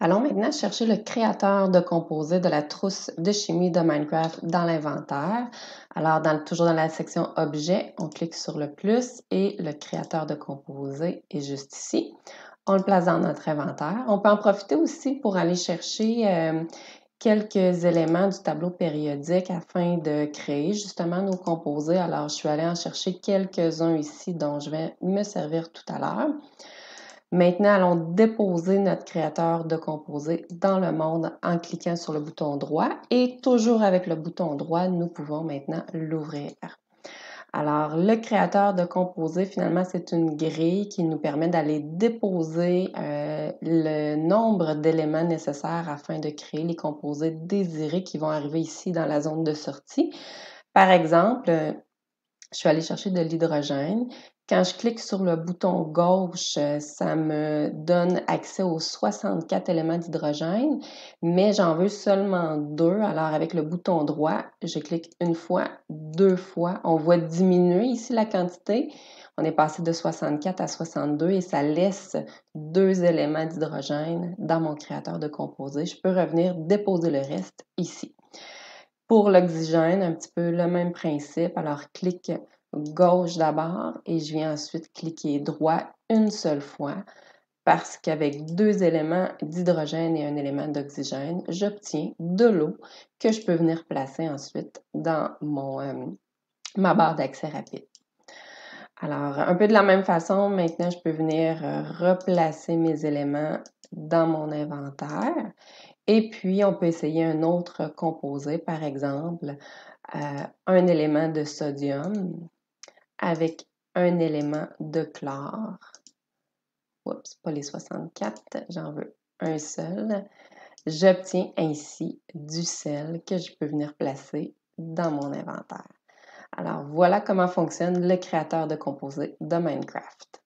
Allons maintenant chercher le créateur de composés de la trousse de chimie de Minecraft dans l'inventaire. Alors, toujours dans la section Objet, on clique sur le plus et le créateur de composés est juste ici. On le place dans notre inventaire. On peut en profiter aussi pour aller chercher euh, quelques éléments du tableau périodique afin de créer justement nos composés. Alors, je suis allée en chercher quelques-uns ici dont je vais me servir tout à l'heure. Maintenant, allons déposer notre créateur de composés dans le monde en cliquant sur le bouton droit et toujours avec le bouton droit, nous pouvons maintenant l'ouvrir. Alors, le créateur de composés, finalement, c'est une grille qui nous permet d'aller déposer euh, le nombre d'éléments nécessaires afin de créer les composés désirés qui vont arriver ici dans la zone de sortie. Par exemple, je suis allée chercher de l'hydrogène. Quand je clique sur le bouton gauche, euh, ça me donne accès aux 64 éléments d'hydrogène, mais j'en veux seulement deux. Alors avec le bouton droit, je clique une fois, deux fois. On voit diminuer ici la quantité. On est passé de 64 à 62 et ça laisse deux éléments d'hydrogène dans mon créateur de composés. Je peux revenir déposer le reste ici. Pour l'oxygène, un petit peu le même principe. Alors, clique gauche d'abord et je viens ensuite cliquer droit une seule fois parce qu'avec deux éléments d'hydrogène et un élément d'oxygène, j'obtiens de l'eau que je peux venir placer ensuite dans mon, euh, ma barre d'accès rapide. Alors, un peu de la même façon, maintenant, je peux venir euh, replacer mes éléments dans mon inventaire et puis, on peut essayer un autre composé, par exemple, euh, un élément de sodium avec un élément de chlore. Oups, pas les 64, j'en veux un seul. J'obtiens ainsi du sel que je peux venir placer dans mon inventaire. Alors voilà comment fonctionne le créateur de composés de Minecraft.